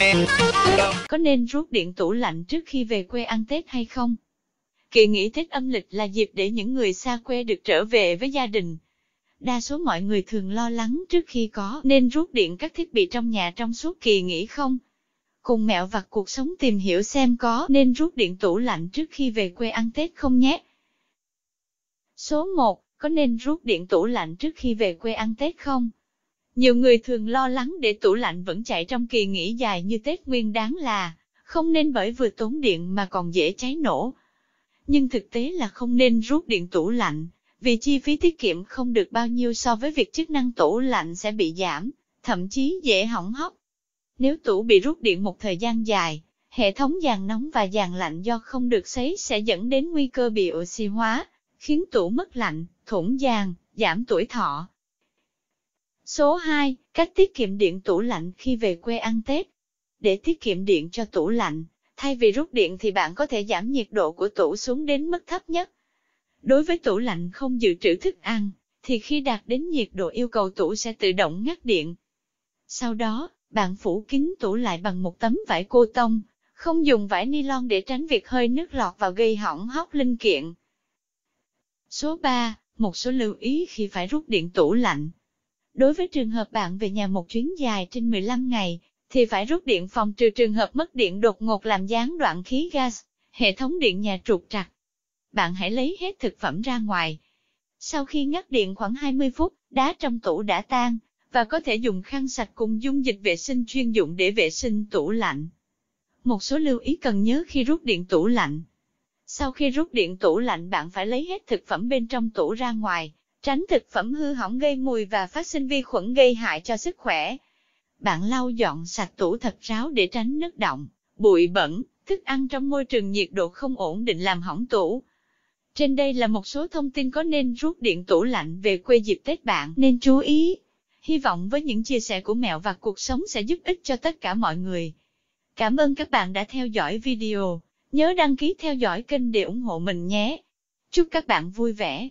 Vâng. Có nên rút điện tủ lạnh trước khi về quê ăn Tết hay không? Kỳ nghỉ Tết âm lịch là dịp để những người xa quê được trở về với gia đình. Đa số mọi người thường lo lắng trước khi có nên rút điện các thiết bị trong nhà trong suốt kỳ nghỉ không? Cùng mẹo vặt cuộc sống tìm hiểu xem có nên rút điện tủ lạnh trước khi về quê ăn Tết không nhé. Số 1. Có nên rút điện tủ lạnh trước khi về quê ăn Tết không? Nhiều người thường lo lắng để tủ lạnh vẫn chạy trong kỳ nghỉ dài như Tết Nguyên đáng là, không nên bởi vừa tốn điện mà còn dễ cháy nổ. Nhưng thực tế là không nên rút điện tủ lạnh, vì chi phí tiết kiệm không được bao nhiêu so với việc chức năng tủ lạnh sẽ bị giảm, thậm chí dễ hỏng hóc. Nếu tủ bị rút điện một thời gian dài, hệ thống dàn nóng và dàn lạnh do không được sấy sẽ dẫn đến nguy cơ bị oxy hóa, khiến tủ mất lạnh, thủng dàn, giảm tuổi thọ, Số 2. Cách tiết kiệm điện tủ lạnh khi về quê ăn Tết. Để tiết kiệm điện cho tủ lạnh, thay vì rút điện thì bạn có thể giảm nhiệt độ của tủ xuống đến mức thấp nhất. Đối với tủ lạnh không dự trữ thức ăn, thì khi đạt đến nhiệt độ yêu cầu tủ sẽ tự động ngắt điện. Sau đó, bạn phủ kín tủ lại bằng một tấm vải cô tông, không dùng vải ni lon để tránh việc hơi nước lọt vào gây hỏng hóc linh kiện. Số 3. Một số lưu ý khi phải rút điện tủ lạnh. Đối với trường hợp bạn về nhà một chuyến dài trên 15 ngày, thì phải rút điện phòng trừ trường hợp mất điện đột ngột làm gián đoạn khí gas, hệ thống điện nhà trục trặc. Bạn hãy lấy hết thực phẩm ra ngoài. Sau khi ngắt điện khoảng 20 phút, đá trong tủ đã tan, và có thể dùng khăn sạch cùng dung dịch vệ sinh chuyên dụng để vệ sinh tủ lạnh. Một số lưu ý cần nhớ khi rút điện tủ lạnh. Sau khi rút điện tủ lạnh bạn phải lấy hết thực phẩm bên trong tủ ra ngoài, tránh thực phẩm hư hỏng gây mùi và phát sinh vi khuẩn gây hại cho sức khỏe. Bạn lau dọn sạch tủ thật ráo để tránh nước động, bụi bẩn, thức ăn trong môi trường nhiệt độ không ổn định làm hỏng tủ. Trên đây là một số thông tin có nên rút điện tủ lạnh về quê dịp Tết bạn nên chú ý. Hy vọng với những chia sẻ của mẹo và cuộc sống sẽ giúp ích cho tất cả mọi người. Cảm ơn các bạn đã theo dõi video. Nhớ đăng ký theo dõi kênh để ủng hộ mình nhé. Chúc các bạn vui vẻ.